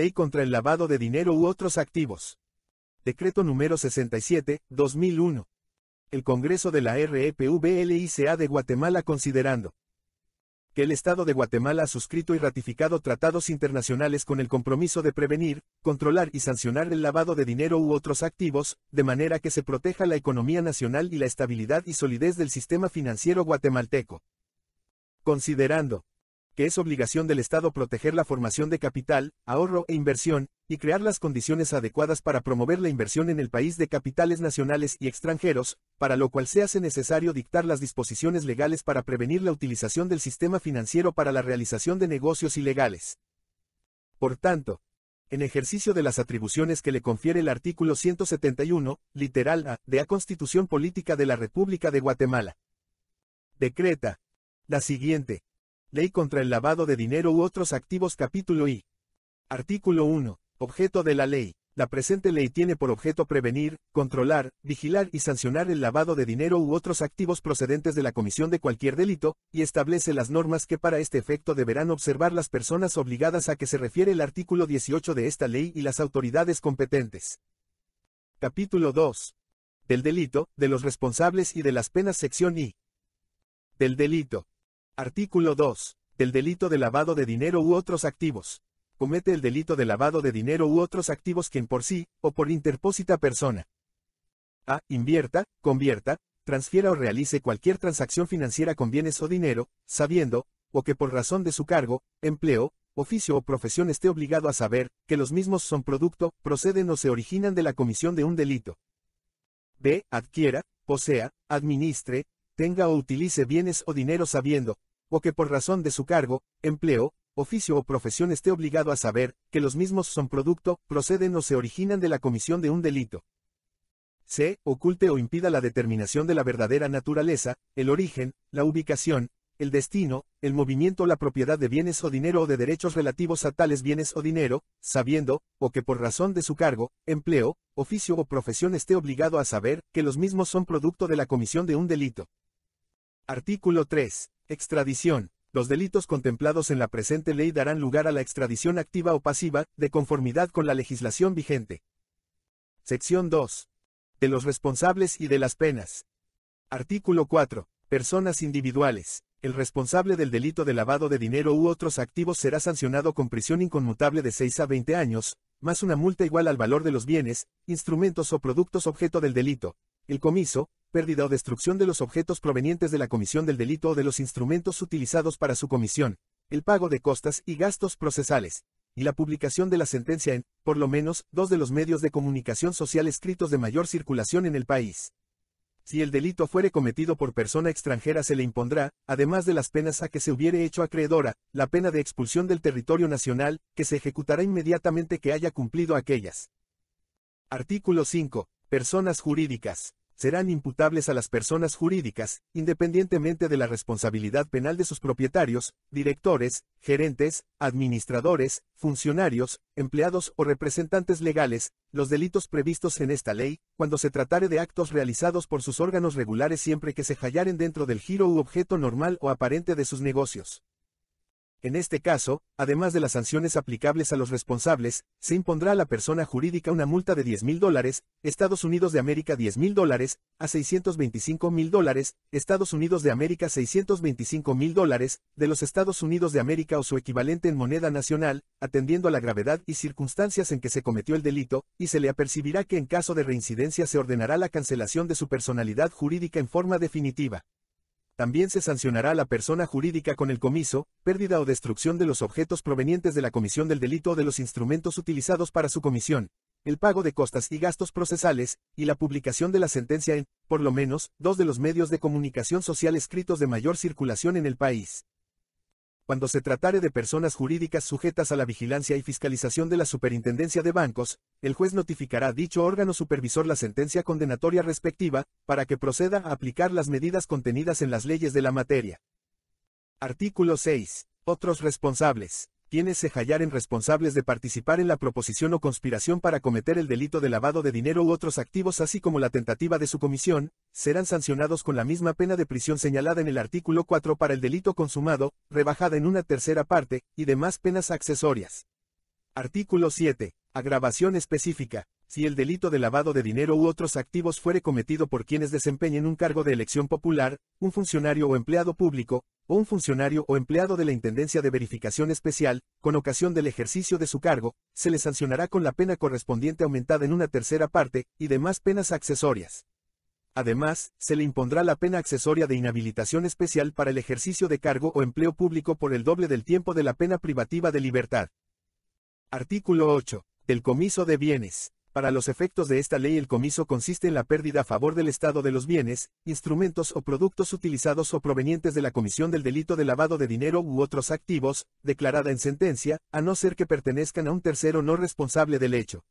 Ley contra el lavado de dinero u otros activos. Decreto número 67, 2001. El Congreso de la REPVLICA de Guatemala considerando que el Estado de Guatemala ha suscrito y ratificado tratados internacionales con el compromiso de prevenir, controlar y sancionar el lavado de dinero u otros activos, de manera que se proteja la economía nacional y la estabilidad y solidez del sistema financiero guatemalteco. Considerando que es obligación del Estado proteger la formación de capital, ahorro e inversión, y crear las condiciones adecuadas para promover la inversión en el país de capitales nacionales y extranjeros, para lo cual se hace necesario dictar las disposiciones legales para prevenir la utilización del sistema financiero para la realización de negocios ilegales. Por tanto, en ejercicio de las atribuciones que le confiere el artículo 171, literal A, de la Constitución Política de la República de Guatemala. Decreta. La siguiente Ley contra el lavado de dinero u otros activos capítulo I. Artículo 1. Objeto de la ley. La presente ley tiene por objeto prevenir, controlar, vigilar y sancionar el lavado de dinero u otros activos procedentes de la comisión de cualquier delito, y establece las normas que para este efecto deberán observar las personas obligadas a que se refiere el artículo 18 de esta ley y las autoridades competentes. Capítulo 2. Del delito, de los responsables y de las penas sección I. Del delito, Artículo 2. Del delito de lavado de dinero u otros activos. Comete el delito de lavado de dinero u otros activos quien por sí, o por interpósita persona. A. Invierta, convierta, transfiera o realice cualquier transacción financiera con bienes o dinero, sabiendo, o que por razón de su cargo, empleo, oficio o profesión esté obligado a saber, que los mismos son producto, proceden o se originan de la comisión de un delito. B. Adquiera, posea, administre, tenga o utilice bienes o dinero sabiendo, o que por razón de su cargo, empleo, oficio o profesión esté obligado a saber, que los mismos son producto, proceden o se originan de la comisión de un delito. C. Oculte o impida la determinación de la verdadera naturaleza, el origen, la ubicación, el destino, el movimiento o la propiedad de bienes o dinero o de derechos relativos a tales bienes o dinero, sabiendo, o que por razón de su cargo, empleo, oficio o profesión esté obligado a saber, que los mismos son producto de la comisión de un delito. Artículo 3. Extradición. Los delitos contemplados en la presente ley darán lugar a la extradición activa o pasiva, de conformidad con la legislación vigente. Sección 2. De los responsables y de las penas. Artículo 4. Personas individuales. El responsable del delito de lavado de dinero u otros activos será sancionado con prisión inconmutable de 6 a 20 años, más una multa igual al valor de los bienes, instrumentos o productos objeto del delito, el comiso, pérdida o destrucción de los objetos provenientes de la comisión del delito o de los instrumentos utilizados para su comisión, el pago de costas y gastos procesales, y la publicación de la sentencia en, por lo menos, dos de los medios de comunicación social escritos de mayor circulación en el país. Si el delito fuere cometido por persona extranjera se le impondrá, además de las penas a que se hubiere hecho acreedora, la pena de expulsión del territorio nacional, que se ejecutará inmediatamente que haya cumplido aquellas. Artículo 5. Personas jurídicas serán imputables a las personas jurídicas, independientemente de la responsabilidad penal de sus propietarios, directores, gerentes, administradores, funcionarios, empleados o representantes legales, los delitos previstos en esta ley, cuando se tratare de actos realizados por sus órganos regulares siempre que se hallaren dentro del giro u objeto normal o aparente de sus negocios. En este caso, además de las sanciones aplicables a los responsables, se impondrá a la persona jurídica una multa de 10 mil dólares, Estados Unidos de América 10 mil dólares, a 625 mil dólares, Estados Unidos de América 625 mil dólares, de los Estados Unidos de América o su equivalente en moneda nacional, atendiendo a la gravedad y circunstancias en que se cometió el delito, y se le apercibirá que en caso de reincidencia se ordenará la cancelación de su personalidad jurídica en forma definitiva también se sancionará a la persona jurídica con el comiso, pérdida o destrucción de los objetos provenientes de la comisión del delito o de los instrumentos utilizados para su comisión, el pago de costas y gastos procesales, y la publicación de la sentencia en, por lo menos, dos de los medios de comunicación social escritos de mayor circulación en el país cuando se tratare de personas jurídicas sujetas a la vigilancia y fiscalización de la Superintendencia de Bancos, el juez notificará a dicho órgano supervisor la sentencia condenatoria respectiva, para que proceda a aplicar las medidas contenidas en las leyes de la materia. Artículo 6. Otros responsables quienes se hallaren responsables de participar en la proposición o conspiración para cometer el delito de lavado de dinero u otros activos así como la tentativa de su comisión, serán sancionados con la misma pena de prisión señalada en el artículo 4 para el delito consumado, rebajada en una tercera parte, y demás penas accesorias. Artículo 7. Agravación específica si el delito de lavado de dinero u otros activos fuere cometido por quienes desempeñen un cargo de elección popular, un funcionario o empleado público, o un funcionario o empleado de la Intendencia de Verificación Especial, con ocasión del ejercicio de su cargo, se le sancionará con la pena correspondiente aumentada en una tercera parte, y demás penas accesorias. Además, se le impondrá la pena accesoria de inhabilitación especial para el ejercicio de cargo o empleo público por el doble del tiempo de la pena privativa de libertad. Artículo 8. Del comiso de bienes. Para los efectos de esta ley el comiso consiste en la pérdida a favor del Estado de los bienes, instrumentos o productos utilizados o provenientes de la comisión del delito de lavado de dinero u otros activos, declarada en sentencia, a no ser que pertenezcan a un tercero no responsable del hecho.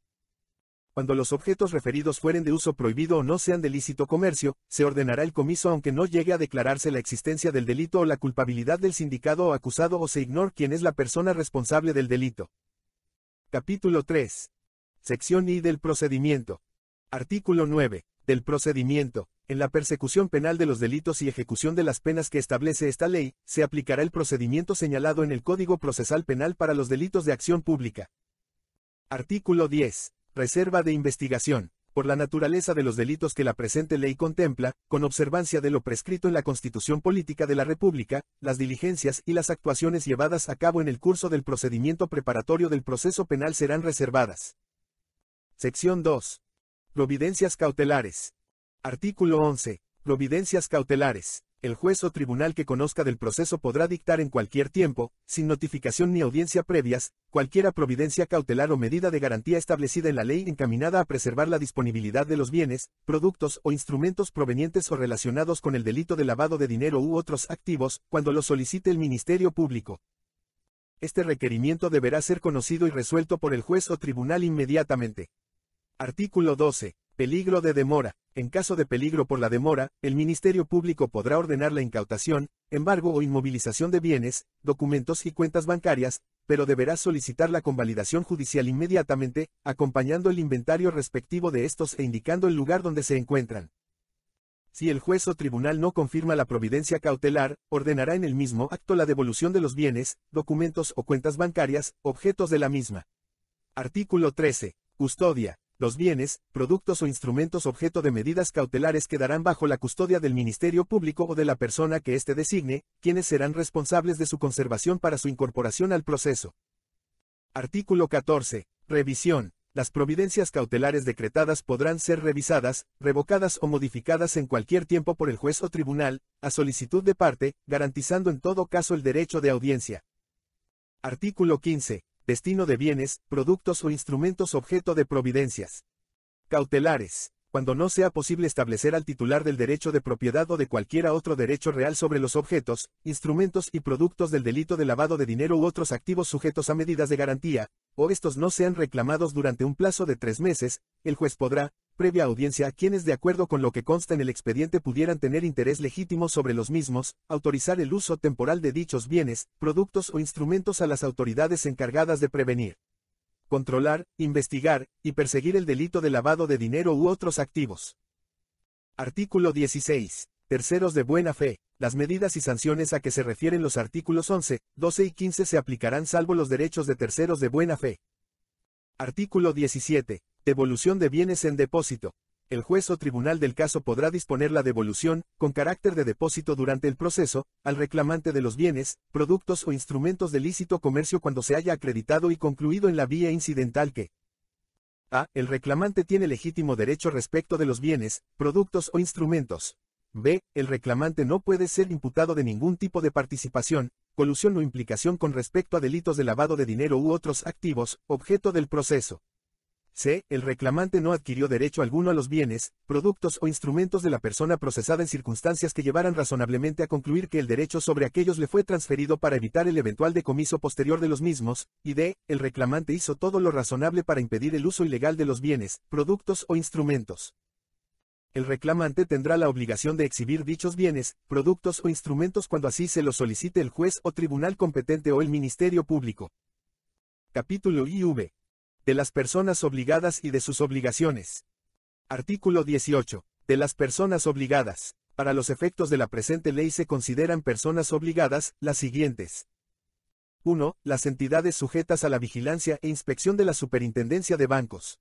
Cuando los objetos referidos fueren de uso prohibido o no sean de lícito comercio, se ordenará el comiso aunque no llegue a declararse la existencia del delito o la culpabilidad del sindicado o acusado o se ignore quién es la persona responsable del delito. Capítulo 3. Sección I del procedimiento. Artículo 9. Del procedimiento. En la persecución penal de los delitos y ejecución de las penas que establece esta ley, se aplicará el procedimiento señalado en el Código Procesal Penal para los delitos de acción pública. Artículo 10. Reserva de investigación. Por la naturaleza de los delitos que la presente ley contempla, con observancia de lo prescrito en la Constitución Política de la República, las diligencias y las actuaciones llevadas a cabo en el curso del procedimiento preparatorio del proceso penal serán reservadas. Sección 2. Providencias cautelares. Artículo 11. Providencias cautelares. El juez o tribunal que conozca del proceso podrá dictar en cualquier tiempo, sin notificación ni audiencia previas, cualquiera providencia cautelar o medida de garantía establecida en la ley encaminada a preservar la disponibilidad de los bienes, productos o instrumentos provenientes o relacionados con el delito de lavado de dinero u otros activos, cuando lo solicite el Ministerio Público. Este requerimiento deberá ser conocido y resuelto por el juez o tribunal inmediatamente. Artículo 12. Peligro de demora. En caso de peligro por la demora, el Ministerio Público podrá ordenar la incautación, embargo o inmovilización de bienes, documentos y cuentas bancarias, pero deberá solicitar la convalidación judicial inmediatamente, acompañando el inventario respectivo de estos e indicando el lugar donde se encuentran. Si el juez o tribunal no confirma la providencia cautelar, ordenará en el mismo acto la devolución de los bienes, documentos o cuentas bancarias, objetos de la misma. Artículo 13. Custodia. Los bienes, productos o instrumentos objeto de medidas cautelares quedarán bajo la custodia del Ministerio Público o de la persona que éste designe, quienes serán responsables de su conservación para su incorporación al proceso. Artículo 14. Revisión. Las providencias cautelares decretadas podrán ser revisadas, revocadas o modificadas en cualquier tiempo por el juez o tribunal, a solicitud de parte, garantizando en todo caso el derecho de audiencia. Artículo 15 destino de bienes, productos o instrumentos objeto de providencias. Cautelares. Cuando no sea posible establecer al titular del derecho de propiedad o de cualquiera otro derecho real sobre los objetos, instrumentos y productos del delito de lavado de dinero u otros activos sujetos a medidas de garantía, o estos no sean reclamados durante un plazo de tres meses, el juez podrá, previa audiencia a quienes de acuerdo con lo que consta en el expediente pudieran tener interés legítimo sobre los mismos, autorizar el uso temporal de dichos bienes, productos o instrumentos a las autoridades encargadas de prevenir, controlar, investigar y perseguir el delito de lavado de dinero u otros activos. Artículo 16. Terceros de buena fe. Las medidas y sanciones a que se refieren los artículos 11, 12 y 15 se aplicarán salvo los derechos de terceros de buena fe. Artículo 17. Devolución de bienes en depósito. El juez o tribunal del caso podrá disponer la devolución, con carácter de depósito durante el proceso, al reclamante de los bienes, productos o instrumentos de lícito comercio cuando se haya acreditado y concluido en la vía incidental que, a. El reclamante tiene legítimo derecho respecto de los bienes, productos o instrumentos. B. El reclamante no puede ser imputado de ningún tipo de participación, colusión o implicación con respecto a delitos de lavado de dinero u otros activos, objeto del proceso. C. El reclamante no adquirió derecho alguno a los bienes, productos o instrumentos de la persona procesada en circunstancias que llevaran razonablemente a concluir que el derecho sobre aquellos le fue transferido para evitar el eventual decomiso posterior de los mismos, y D. El reclamante hizo todo lo razonable para impedir el uso ilegal de los bienes, productos o instrumentos. El reclamante tendrá la obligación de exhibir dichos bienes, productos o instrumentos cuando así se los solicite el juez o tribunal competente o el Ministerio Público. Capítulo IV de las personas obligadas y de sus obligaciones. Artículo 18. De las personas obligadas. Para los efectos de la presente ley se consideran personas obligadas las siguientes. 1. Las entidades sujetas a la vigilancia e inspección de la Superintendencia de Bancos.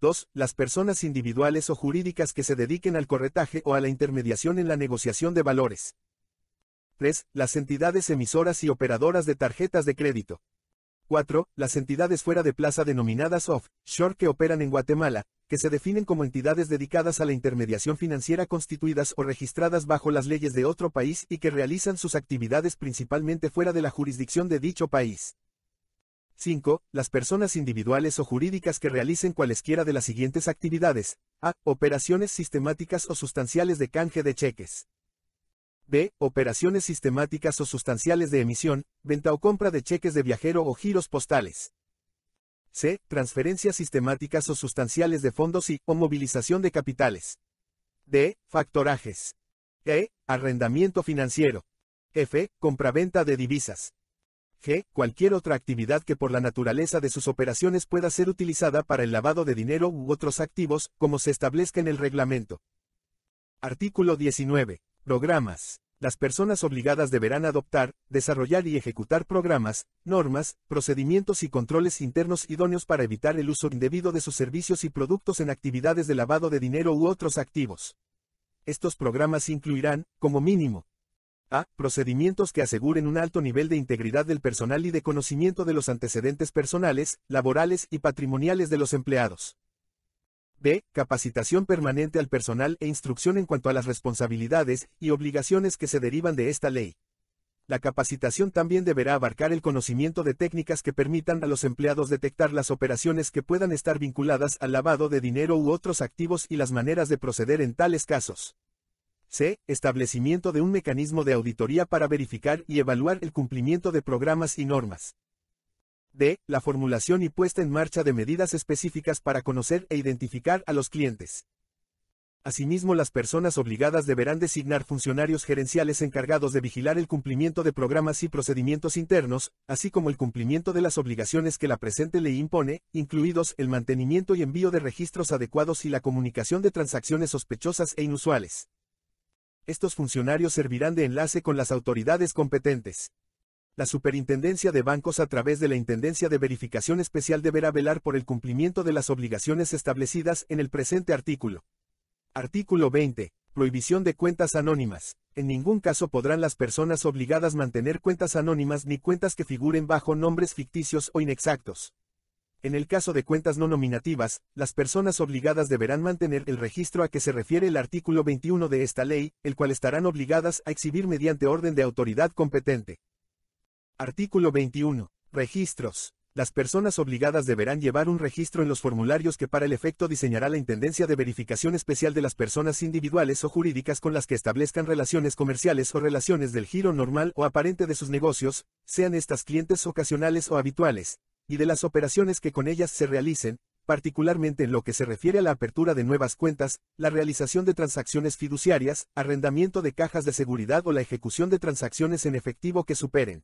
2. Las personas individuales o jurídicas que se dediquen al corretaje o a la intermediación en la negociación de valores. 3. Las entidades emisoras y operadoras de tarjetas de crédito. 4. Las entidades fuera de plaza denominadas offshore que operan en Guatemala, que se definen como entidades dedicadas a la intermediación financiera constituidas o registradas bajo las leyes de otro país y que realizan sus actividades principalmente fuera de la jurisdicción de dicho país. 5. Las personas individuales o jurídicas que realicen cualesquiera de las siguientes actividades. A. Operaciones sistemáticas o sustanciales de canje de cheques. B. Operaciones sistemáticas o sustanciales de emisión, venta o compra de cheques de viajero o giros postales. C. Transferencias sistemáticas o sustanciales de fondos y o movilización de capitales. D. Factorajes. E. Arrendamiento financiero. F. Compraventa de divisas. G. Cualquier otra actividad que por la naturaleza de sus operaciones pueda ser utilizada para el lavado de dinero u otros activos, como se establezca en el reglamento. Artículo 19. Programas. Las personas obligadas deberán adoptar, desarrollar y ejecutar programas, normas, procedimientos y controles internos idóneos para evitar el uso indebido de sus servicios y productos en actividades de lavado de dinero u otros activos. Estos programas incluirán, como mínimo, a. Procedimientos que aseguren un alto nivel de integridad del personal y de conocimiento de los antecedentes personales, laborales y patrimoniales de los empleados. B. Capacitación permanente al personal e instrucción en cuanto a las responsabilidades y obligaciones que se derivan de esta ley. La capacitación también deberá abarcar el conocimiento de técnicas que permitan a los empleados detectar las operaciones que puedan estar vinculadas al lavado de dinero u otros activos y las maneras de proceder en tales casos. C. Establecimiento de un mecanismo de auditoría para verificar y evaluar el cumplimiento de programas y normas. D. La formulación y puesta en marcha de medidas específicas para conocer e identificar a los clientes. Asimismo, las personas obligadas deberán designar funcionarios gerenciales encargados de vigilar el cumplimiento de programas y procedimientos internos, así como el cumplimiento de las obligaciones que la presente ley impone, incluidos el mantenimiento y envío de registros adecuados y la comunicación de transacciones sospechosas e inusuales. Estos funcionarios servirán de enlace con las autoridades competentes la Superintendencia de Bancos a través de la Intendencia de Verificación Especial deberá velar por el cumplimiento de las obligaciones establecidas en el presente artículo. Artículo 20. Prohibición de cuentas anónimas. En ningún caso podrán las personas obligadas mantener cuentas anónimas ni cuentas que figuren bajo nombres ficticios o inexactos. En el caso de cuentas no nominativas, las personas obligadas deberán mantener el registro a que se refiere el artículo 21 de esta ley, el cual estarán obligadas a exhibir mediante orden de autoridad competente. Artículo 21. Registros. Las personas obligadas deberán llevar un registro en los formularios que para el efecto diseñará la Intendencia de Verificación Especial de las Personas Individuales o Jurídicas con las que establezcan relaciones comerciales o relaciones del giro normal o aparente de sus negocios, sean estas clientes ocasionales o habituales, y de las operaciones que con ellas se realicen, particularmente en lo que se refiere a la apertura de nuevas cuentas, la realización de transacciones fiduciarias, arrendamiento de cajas de seguridad o la ejecución de transacciones en efectivo que superen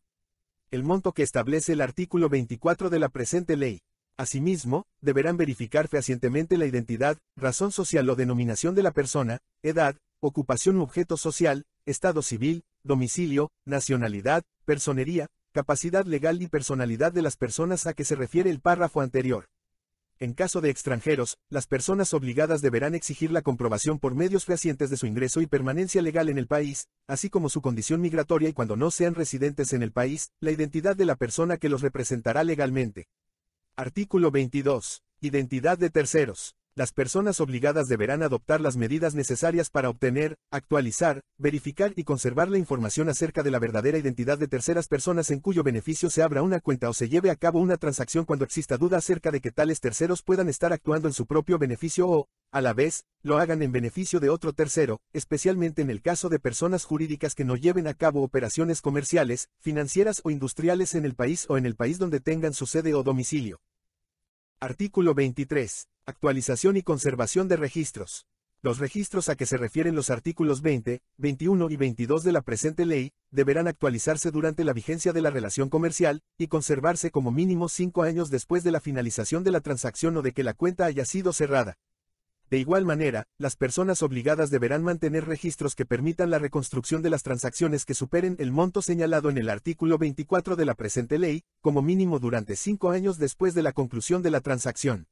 el monto que establece el artículo 24 de la presente ley. Asimismo, deberán verificar fehacientemente la identidad, razón social o denominación de la persona, edad, ocupación u objeto social, estado civil, domicilio, nacionalidad, personería, capacidad legal y personalidad de las personas a que se refiere el párrafo anterior. En caso de extranjeros, las personas obligadas deberán exigir la comprobación por medios fehacientes de su ingreso y permanencia legal en el país, así como su condición migratoria y cuando no sean residentes en el país, la identidad de la persona que los representará legalmente. Artículo 22. Identidad de terceros las personas obligadas deberán adoptar las medidas necesarias para obtener, actualizar, verificar y conservar la información acerca de la verdadera identidad de terceras personas en cuyo beneficio se abra una cuenta o se lleve a cabo una transacción cuando exista duda acerca de que tales terceros puedan estar actuando en su propio beneficio o, a la vez, lo hagan en beneficio de otro tercero, especialmente en el caso de personas jurídicas que no lleven a cabo operaciones comerciales, financieras o industriales en el país o en el país donde tengan su sede o domicilio. Artículo 23. Actualización y conservación de registros. Los registros a que se refieren los artículos 20, 21 y 22 de la presente ley, deberán actualizarse durante la vigencia de la relación comercial, y conservarse como mínimo cinco años después de la finalización de la transacción o de que la cuenta haya sido cerrada. De igual manera, las personas obligadas deberán mantener registros que permitan la reconstrucción de las transacciones que superen el monto señalado en el artículo 24 de la presente ley, como mínimo durante cinco años después de la conclusión de la transacción.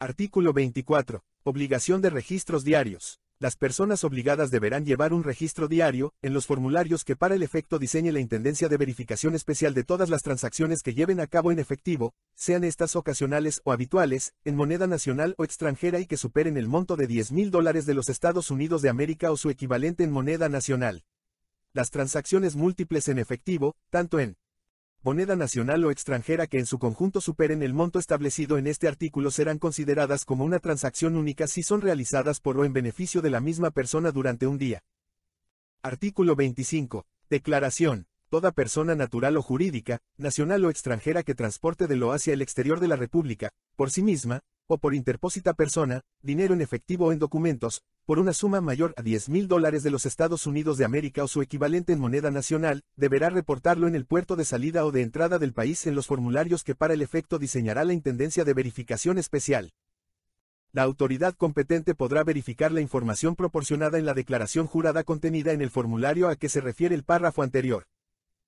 Artículo 24. Obligación de registros diarios. Las personas obligadas deberán llevar un registro diario, en los formularios que para el efecto diseñe la Intendencia de Verificación Especial de todas las transacciones que lleven a cabo en efectivo, sean estas ocasionales o habituales, en moneda nacional o extranjera y que superen el monto de 10 mil dólares de los Estados Unidos de América o su equivalente en moneda nacional. Las transacciones múltiples en efectivo, tanto en moneda nacional o extranjera que en su conjunto superen el monto establecido en este artículo serán consideradas como una transacción única si son realizadas por o en beneficio de la misma persona durante un día. Artículo 25. Declaración. Toda persona natural o jurídica, nacional o extranjera que transporte de lo hacia el exterior de la República, por sí misma, o por interpósita persona, dinero en efectivo o en documentos, por una suma mayor a 10 mil dólares de los Estados Unidos de América o su equivalente en moneda nacional, deberá reportarlo en el puerto de salida o de entrada del país en los formularios que para el efecto diseñará la Intendencia de Verificación Especial. La autoridad competente podrá verificar la información proporcionada en la declaración jurada contenida en el formulario a que se refiere el párrafo anterior.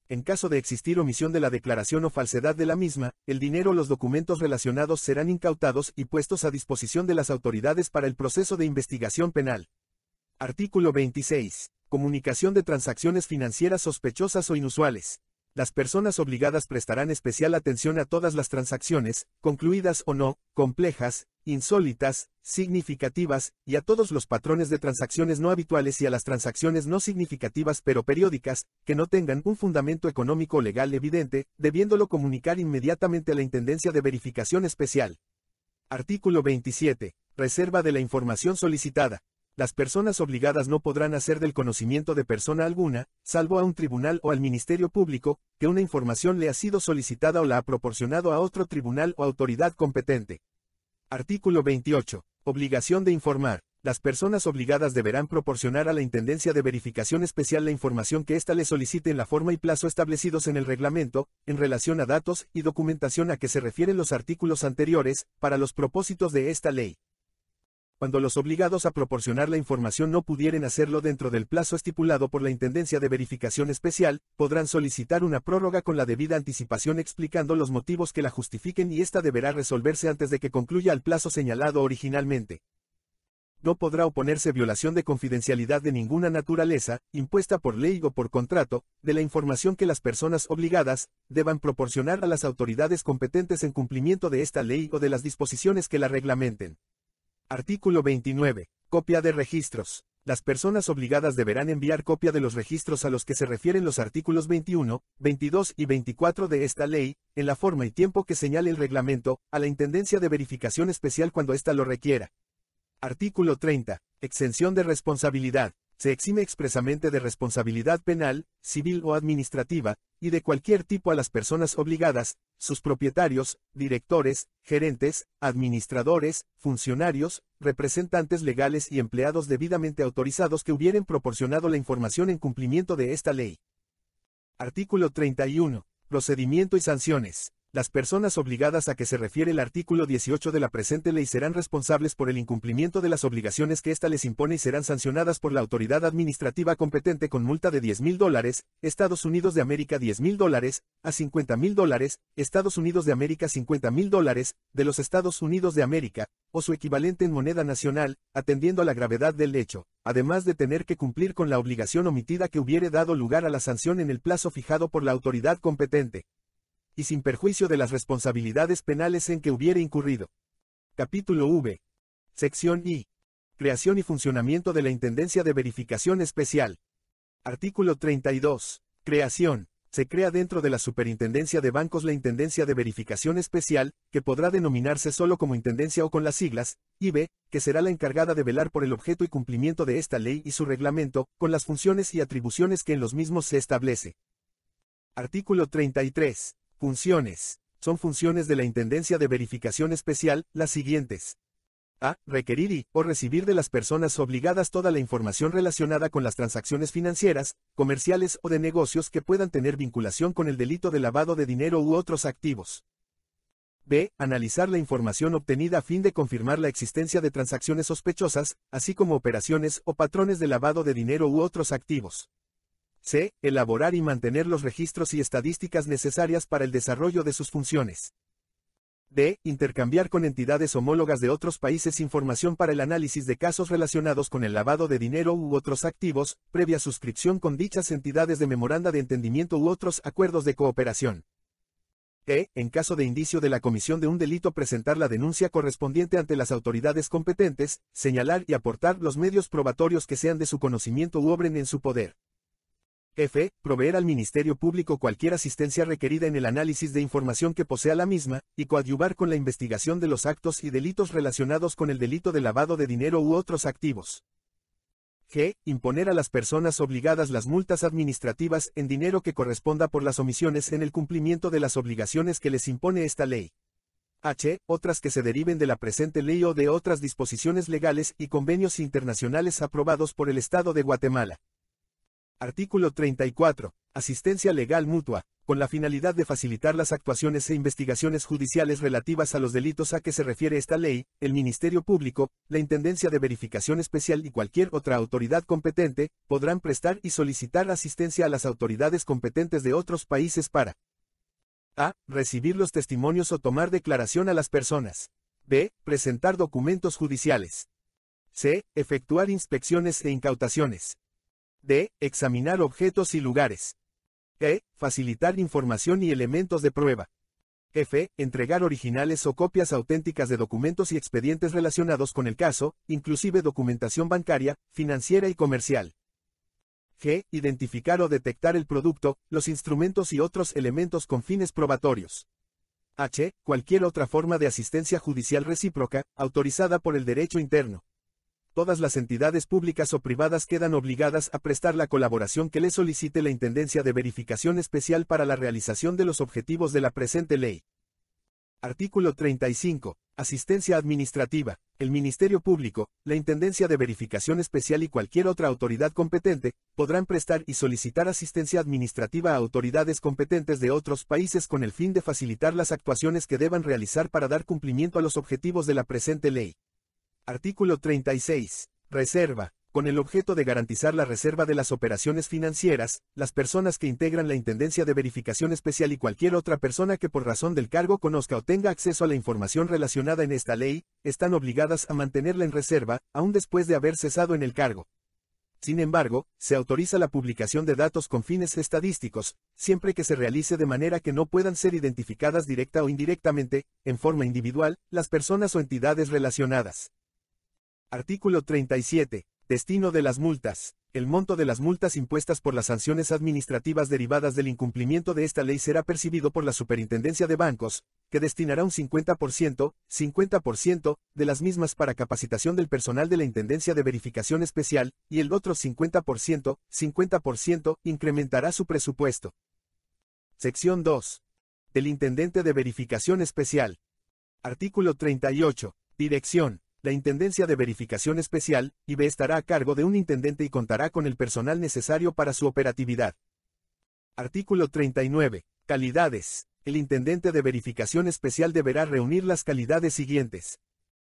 En caso de existir omisión de la declaración o falsedad de la misma, el dinero o los documentos relacionados serán incautados y puestos a disposición de las autoridades para el proceso de investigación penal. Artículo 26. Comunicación de transacciones financieras sospechosas o inusuales las personas obligadas prestarán especial atención a todas las transacciones, concluidas o no, complejas, insólitas, significativas, y a todos los patrones de transacciones no habituales y a las transacciones no significativas pero periódicas, que no tengan un fundamento económico o legal evidente, debiéndolo comunicar inmediatamente a la Intendencia de Verificación Especial. Artículo 27. Reserva de la información solicitada las personas obligadas no podrán hacer del conocimiento de persona alguna, salvo a un tribunal o al Ministerio Público, que una información le ha sido solicitada o la ha proporcionado a otro tribunal o autoridad competente. Artículo 28. Obligación de informar. Las personas obligadas deberán proporcionar a la Intendencia de Verificación Especial la información que ésta le solicite en la forma y plazo establecidos en el reglamento, en relación a datos y documentación a que se refieren los artículos anteriores, para los propósitos de esta ley cuando los obligados a proporcionar la información no pudieren hacerlo dentro del plazo estipulado por la Intendencia de Verificación Especial, podrán solicitar una prórroga con la debida anticipación explicando los motivos que la justifiquen y esta deberá resolverse antes de que concluya el plazo señalado originalmente. No podrá oponerse violación de confidencialidad de ninguna naturaleza, impuesta por ley o por contrato, de la información que las personas obligadas deban proporcionar a las autoridades competentes en cumplimiento de esta ley o de las disposiciones que la reglamenten. Artículo 29. Copia de registros. Las personas obligadas deberán enviar copia de los registros a los que se refieren los artículos 21, 22 y 24 de esta ley, en la forma y tiempo que señale el reglamento, a la Intendencia de Verificación Especial cuando ésta lo requiera. Artículo 30. Exención de responsabilidad se exime expresamente de responsabilidad penal, civil o administrativa, y de cualquier tipo a las personas obligadas, sus propietarios, directores, gerentes, administradores, funcionarios, representantes legales y empleados debidamente autorizados que hubieren proporcionado la información en cumplimiento de esta ley. Artículo 31. Procedimiento y sanciones las personas obligadas a que se refiere el artículo 18 de la presente ley serán responsables por el incumplimiento de las obligaciones que ésta les impone y serán sancionadas por la autoridad administrativa competente con multa de 10 mil dólares, Estados Unidos de América 10 mil dólares, a 50 mil dólares, Estados Unidos de América 50 mil dólares, de los Estados Unidos de América, o su equivalente en moneda nacional, atendiendo a la gravedad del hecho, además de tener que cumplir con la obligación omitida que hubiere dado lugar a la sanción en el plazo fijado por la autoridad competente y sin perjuicio de las responsabilidades penales en que hubiere incurrido. Capítulo V. Sección I. Creación y funcionamiento de la Intendencia de Verificación Especial. Artículo 32. Creación. Se crea dentro de la Superintendencia de Bancos la Intendencia de Verificación Especial, que podrá denominarse solo como Intendencia o con las siglas, IBE, que será la encargada de velar por el objeto y cumplimiento de esta ley y su reglamento, con las funciones y atribuciones que en los mismos se establece. Artículo 33. Funciones. Son funciones de la Intendencia de Verificación Especial, las siguientes. A. Requerir y o recibir de las personas obligadas toda la información relacionada con las transacciones financieras, comerciales o de negocios que puedan tener vinculación con el delito de lavado de dinero u otros activos. B. Analizar la información obtenida a fin de confirmar la existencia de transacciones sospechosas, así como operaciones o patrones de lavado de dinero u otros activos. C. Elaborar y mantener los registros y estadísticas necesarias para el desarrollo de sus funciones. D. Intercambiar con entidades homólogas de otros países información para el análisis de casos relacionados con el lavado de dinero u otros activos, previa suscripción con dichas entidades de memoranda de entendimiento u otros acuerdos de cooperación. E. En caso de indicio de la comisión de un delito, presentar la denuncia correspondiente ante las autoridades competentes, señalar y aportar los medios probatorios que sean de su conocimiento u obren en su poder. F. Proveer al Ministerio Público cualquier asistencia requerida en el análisis de información que posea la misma, y coadyuvar con la investigación de los actos y delitos relacionados con el delito de lavado de dinero u otros activos. G. Imponer a las personas obligadas las multas administrativas en dinero que corresponda por las omisiones en el cumplimiento de las obligaciones que les impone esta ley. H. Otras que se deriven de la presente ley o de otras disposiciones legales y convenios internacionales aprobados por el Estado de Guatemala. Artículo 34. Asistencia legal mutua, con la finalidad de facilitar las actuaciones e investigaciones judiciales relativas a los delitos a que se refiere esta ley, el Ministerio Público, la Intendencia de Verificación Especial y cualquier otra autoridad competente, podrán prestar y solicitar asistencia a las autoridades competentes de otros países para a. Recibir los testimonios o tomar declaración a las personas. b. Presentar documentos judiciales. c. Efectuar inspecciones e incautaciones. D. Examinar objetos y lugares. E. Facilitar información y elementos de prueba. F. Entregar originales o copias auténticas de documentos y expedientes relacionados con el caso, inclusive documentación bancaria, financiera y comercial. G. Identificar o detectar el producto, los instrumentos y otros elementos con fines probatorios. H. Cualquier otra forma de asistencia judicial recíproca, autorizada por el derecho interno todas las entidades públicas o privadas quedan obligadas a prestar la colaboración que le solicite la Intendencia de Verificación Especial para la realización de los objetivos de la presente ley. Artículo 35. Asistencia administrativa. El Ministerio Público, la Intendencia de Verificación Especial y cualquier otra autoridad competente, podrán prestar y solicitar asistencia administrativa a autoridades competentes de otros países con el fin de facilitar las actuaciones que deban realizar para dar cumplimiento a los objetivos de la presente ley. Artículo 36. Reserva. Con el objeto de garantizar la reserva de las operaciones financieras, las personas que integran la Intendencia de Verificación Especial y cualquier otra persona que por razón del cargo conozca o tenga acceso a la información relacionada en esta ley, están obligadas a mantenerla en reserva, aún después de haber cesado en el cargo. Sin embargo, se autoriza la publicación de datos con fines estadísticos, siempre que se realice de manera que no puedan ser identificadas directa o indirectamente, en forma individual, las personas o entidades relacionadas. Artículo 37. Destino de las multas. El monto de las multas impuestas por las sanciones administrativas derivadas del incumplimiento de esta ley será percibido por la Superintendencia de Bancos, que destinará un 50%, 50% de las mismas para capacitación del personal de la Intendencia de Verificación Especial, y el otro 50%, 50% incrementará su presupuesto. Sección 2. Del Intendente de Verificación Especial. Artículo 38. Dirección. La Intendencia de Verificación Especial, IB estará a cargo de un intendente y contará con el personal necesario para su operatividad. Artículo 39. Calidades. El intendente de verificación especial deberá reunir las calidades siguientes.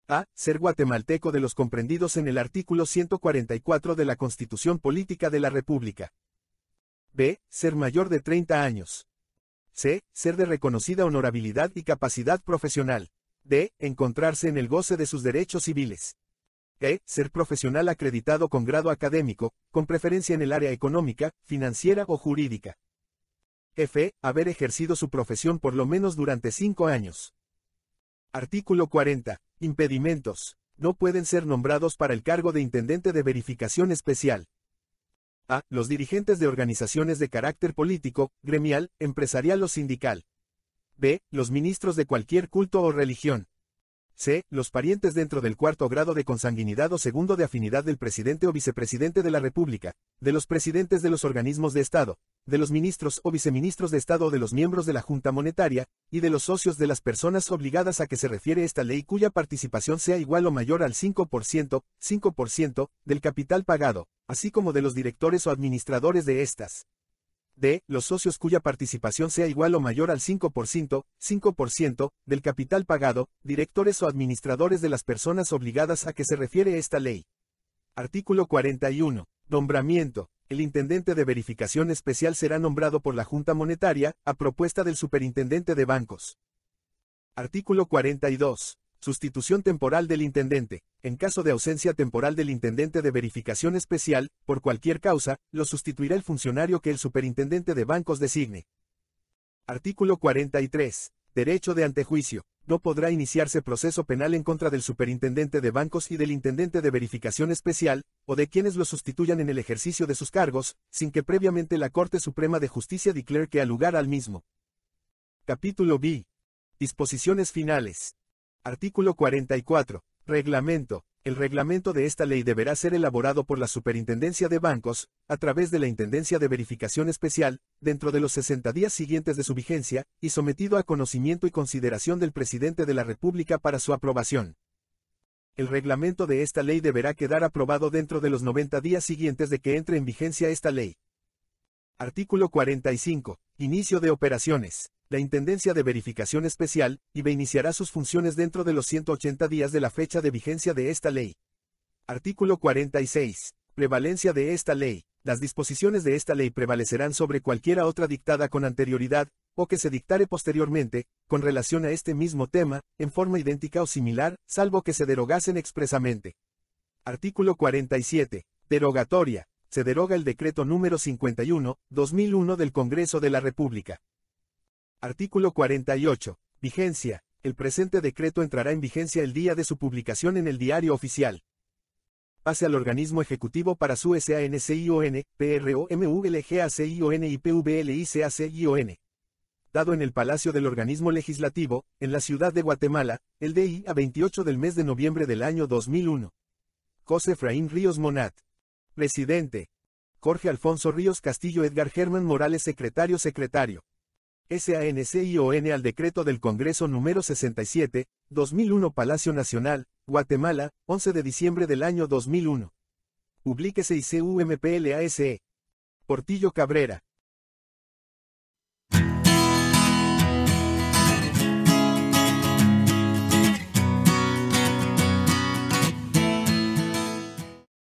A. Ser guatemalteco de los comprendidos en el artículo 144 de la Constitución Política de la República. B. Ser mayor de 30 años. C. Ser de reconocida honorabilidad y capacidad profesional. D. Encontrarse en el goce de sus derechos civiles. E. Ser profesional acreditado con grado académico, con preferencia en el área económica, financiera o jurídica. F. Haber ejercido su profesión por lo menos durante cinco años. Artículo 40. Impedimentos. No pueden ser nombrados para el cargo de Intendente de Verificación Especial. A. Los dirigentes de organizaciones de carácter político, gremial, empresarial o sindical. B. Los ministros de cualquier culto o religión. C. Los parientes dentro del cuarto grado de consanguinidad o segundo de afinidad del presidente o vicepresidente de la República, de los presidentes de los organismos de Estado, de los ministros o viceministros de Estado o de los miembros de la Junta Monetaria, y de los socios de las personas obligadas a que se refiere esta ley cuya participación sea igual o mayor al 5%, 5%, del capital pagado, así como de los directores o administradores de estas d. los socios cuya participación sea igual o mayor al 5%, 5% del capital pagado, directores o administradores de las personas obligadas a que se refiere esta ley. Artículo 41. Nombramiento. El intendente de verificación especial será nombrado por la Junta Monetaria, a propuesta del superintendente de bancos. Artículo 42. Sustitución temporal del intendente. En caso de ausencia temporal del intendente de verificación especial, por cualquier causa, lo sustituirá el funcionario que el superintendente de bancos designe. Artículo 43. Derecho de antejuicio. No podrá iniciarse proceso penal en contra del superintendente de bancos y del intendente de verificación especial, o de quienes lo sustituyan en el ejercicio de sus cargos, sin que previamente la Corte Suprema de Justicia declare que al lugar al mismo. Capítulo B. Disposiciones finales. Artículo 44. Reglamento. El reglamento de esta ley deberá ser elaborado por la Superintendencia de Bancos, a través de la Intendencia de Verificación Especial, dentro de los 60 días siguientes de su vigencia, y sometido a conocimiento y consideración del Presidente de la República para su aprobación. El reglamento de esta ley deberá quedar aprobado dentro de los 90 días siguientes de que entre en vigencia esta ley. Artículo 45. Inicio de operaciones la Intendencia de Verificación Especial, y iniciará sus funciones dentro de los 180 días de la fecha de vigencia de esta ley. Artículo 46. Prevalencia de esta ley. Las disposiciones de esta ley prevalecerán sobre cualquiera otra dictada con anterioridad, o que se dictare posteriormente, con relación a este mismo tema, en forma idéntica o similar, salvo que se derogasen expresamente. Artículo 47. Derogatoria. Se deroga el decreto número 51, 2001 del Congreso de la República, Artículo 48. Vigencia. El presente decreto entrará en vigencia el día de su publicación en el diario oficial. Pase al organismo ejecutivo para su SANCION, PROMULGACION y PVLICACION. Dado en el Palacio del Organismo Legislativo, en la ciudad de Guatemala, el DI a 28 del mes de noviembre del año 2001. José Efraín Ríos Monat. Presidente. Jorge Alfonso Ríos Castillo Edgar Germán Morales Secretario Secretario. SANCION al decreto del Congreso número 67, 2001 Palacio Nacional, Guatemala, 11 de diciembre del año 2001. Publíquese ICUMPLASE. Portillo Cabrera.